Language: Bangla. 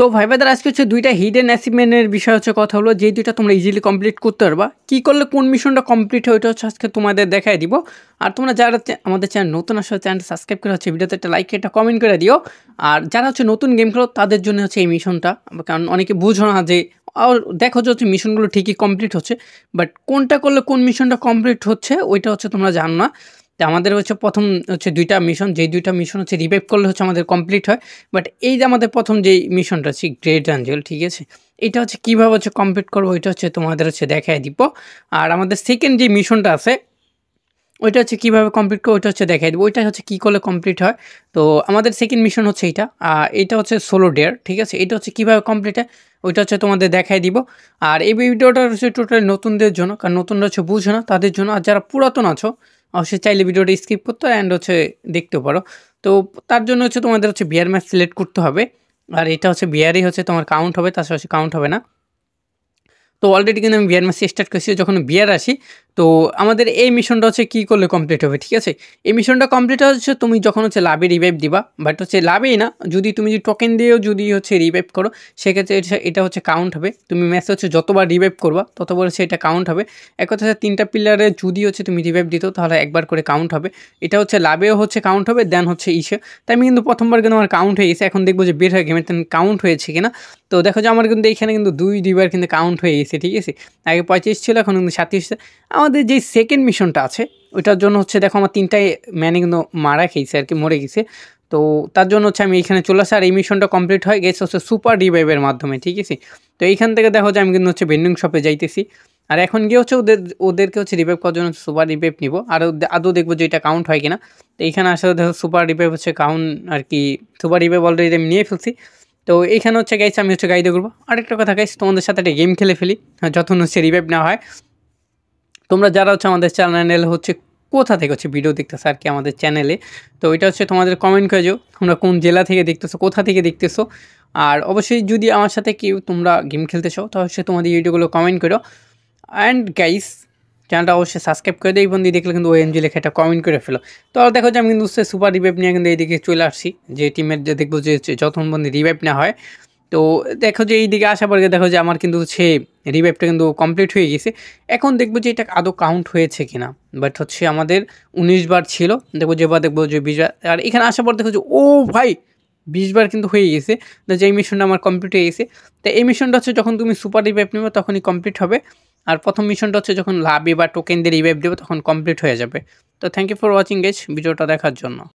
তো ভাই ভাইদার আজকে হচ্ছে দুইটা হিডেন অ্যাচিভমেন্টের বিষয় হচ্ছে কথা হলো যে দুইটা তোমরা ইজিলি কমপ্লিট করতে পারবা কী করলে কোন মিশনটা কমপ্লিট হয় ওইটা হচ্ছে আজকে তোমাদের দেখাই দিব আর তোমরা যারা আমাদের চ্যানেল নতুন আসলে চ্যানেল সাবস্ক্রাইব করে হচ্ছে ভিডিওতে একটা লাইক একটা কমেন্ট করে দিও আর যারা হচ্ছে নতুন গেম খেলো তাদের জন্য হচ্ছে এই মিশনটা কারণ অনেকে বুঝো না যে আর দেখো যে হচ্ছে মিশনগুলো ঠিকই কমপ্লিট হচ্ছে বাট কোনটা করলে কোন মিশনটা কমপ্লিট হচ্ছে ওইটা হচ্ছে তোমরা জানো না তো আমাদের হচ্ছে প্রথম হচ্ছে দুইটা মিশন যেই দুইটা মিশন হচ্ছে রিভাইভ করলে হচ্ছে আমাদের কমপ্লিট হয় বাট এই যে আমাদের প্রথম যেই মিশনটা আছে গ্রেট অ্যাঞ্জেল ঠিক আছে এটা হচ্ছে কীভাবে হচ্ছে কমপ্লিট করবো ওইটা হচ্ছে তোমাদের হচ্ছে দেখায় দিব আর আমাদের সেকেন্ড যে মিশনটা আছে ওইটা হচ্ছে কীভাবে কমপ্লিট করবো ওইটা হচ্ছে দেখাই দেবো ওইটা হচ্ছে কী করলে কমপ্লিট হয় তো আমাদের সেকেন্ড মিশন হচ্ছে এইটা আর এটা হচ্ছে সোলো ডেয়ার ঠিক আছে এটা হচ্ছে কীভাবে কমপ্লিট হয় ওইটা হচ্ছে তোমাদের দেখাই দিব আর এই ভিডিওটা হচ্ছে টোটালি নতুনদের জন্য কারণ নতুনরা হচ্ছে বুঝো না তাদের জন্য আর যারা পুরাতন আছো অবশ্যই চাইলে ভিডিওটা স্কিপ করতে অ্যান্ড হচ্ছে দেখতেও পারো তো তার জন্য হচ্ছে তোমাদের হচ্ছে বিয়ার ম্যাচ সিলেক্ট করতে হবে আর এটা হচ্ছে বিয়ারই হচ্ছে তোমার কাউন্ট হবে তার সাথে কাউন্ট হবে না তো অলরেডি কিন্তু আমি বিয়ার ম্যাচ স্টার্ট করছি যখন বিয়ার আসি তো আমাদের এই মিশনটা হচ্ছে কী করলে কমপ্লিট হবে ঠিক আছে এই মিশনটা কমপ্লিট হচ্ছে তুমি যখন হচ্ছে লাভে রিভাইভ দিবা বাট হচ্ছে লাভেই না যদি তুমি যদি টোকেন দিয়েও যদি হচ্ছে রিভাইভ করো সেক্ষেত্রে এটা হচ্ছে কাউন্ট হবে তুমি ম্যাচে হচ্ছে যতবার রিভাইভ করবা ততবার হচ্ছে এটা কাউন্ট হবে এক কথা তিনটা পিলারে যদি হচ্ছে তুমি রিভাইভ দিত তাহলে একবার করে কাউন্ট হবে এটা হচ্ছে লাভেও হচ্ছে কাউন্ট হবে দেন হচ্ছে ইসে তাই আমি কিন্তু প্রথমবার কিন্তু আমার কাউন্ট হয়ে গেছে এখন দেখবো যে বের হয়ে গেমে কাউন্ট মানে হয়েছে কিনা তো দেখো যে আমার কিন্তু এখানে কিন্তু দুই দুইবার কিন্তু কাউন্ট হয়ে গেছে ঠিক আছে আগে পঁয়ত্রিশ ছিল এখন কিন্তু সাতত্রিশ আমাদের যে সেকেন্ড মিশনটা আছে ওইটার জন্য হচ্ছে দেখো আমার তিনটায় ম্যানে কিন্তু মারা খেয়েছে আর কি মরে গেছে তো তার জন্য হচ্ছে আমি এখানে চলে আসি আর এই মিশনটা কমপ্লিট হয়ে গেছে হচ্ছে সুপার রিভাইভের মাধ্যমে ঠিক আছে তো এইখান থেকে দেখো যে আমি কিন্তু হচ্ছে ভেন্ডিং শপে যাইতেছি আর এখন গিয়ে হচ্ছে ওদের ওদেরকে হচ্ছে রিভাইভ করার জন্য সুপার রিভাইভ নিব আর আদৌ দেখবো যে এটা কাউন্ট হয় কিনা তো এইখানে আসলে দেখো সুপার রিভাইভ হচ্ছে কাউন্ট আর কি সুপার রিভাইভ অলরেডি আমি নিয়ে ফেলছি তো এইখানে হচ্ছে গাইছে আমি হচ্ছে গাইডে করবো আরেকটা কথা গাইছি তোমাদের সাথে একটা গেম খেলে ফেলি যখন হচ্ছে রিভাইভ না হয় তোমরা যারা হচ্ছে আমাদের চ্যানেল হচ্ছে কোথা থেকে হচ্ছে ভিডিও দেখতেছো আর কি আমাদের চ্যানেলে তো এটা হচ্ছে তোমাদের কমেন্ট করে যেও তোমরা কোন জেলা থেকে দেখতেছো কোথা থেকে দেখতেছো আর অবশ্যই যদি আমার সাথে কেউ তোমরা গেম খেলতেছো চাও তাহলে সে তোমাদের ইউটিউবগুলো কমেন্ট করো অ্যান্ড গাইস চ্যানেলটা অবশ্যই সাবস্ক্রাইব করে দেয় বন্ধু দেখলে কিন্তু ওএমজি লেখে একটা কমেন্ট করে ফেলো তো আর দেখো যে আমি কিন্তু সুপার রিভাইভ নিয়ে কিন্তু এইদিকে চলে আসছি যে টিমের যে দেখবো যে যতক্ষণ বন্ধু রিভাইভ না হয় তো দেখো যে এই দিকে আসার পরে দেখো যে আমার কিন্তু সে রিভাইভটা কিন্তু কমপ্লিট হয়ে গেছে এখন দেখবো যে এটা আদৌ কাউন্ট হয়েছে কিনা বাট হচ্ছে আমাদের উনিশ বার ছিল দেখবো যে বা দেখবো যে বিশ আর এখানে আসার পর দেখো যে ও ভাই বিশ বার কিন্তু হয়ে গেছে যে এই মিশনটা আমার কমপ্লিট হয়ে গেছে তো এই মিশনটা হচ্ছে যখন তুমি সুপার রিভাইভ নেবে তখনই কমপ্লিট হবে আর প্রথম মিশনটা হচ্ছে যখন লাভে বা টোকেন দিয়ে রিভাইভ দেবে তখন কমপ্লিট হয়ে যাবে তো thank you for watching guys ভিডিওটা দেখার জন্য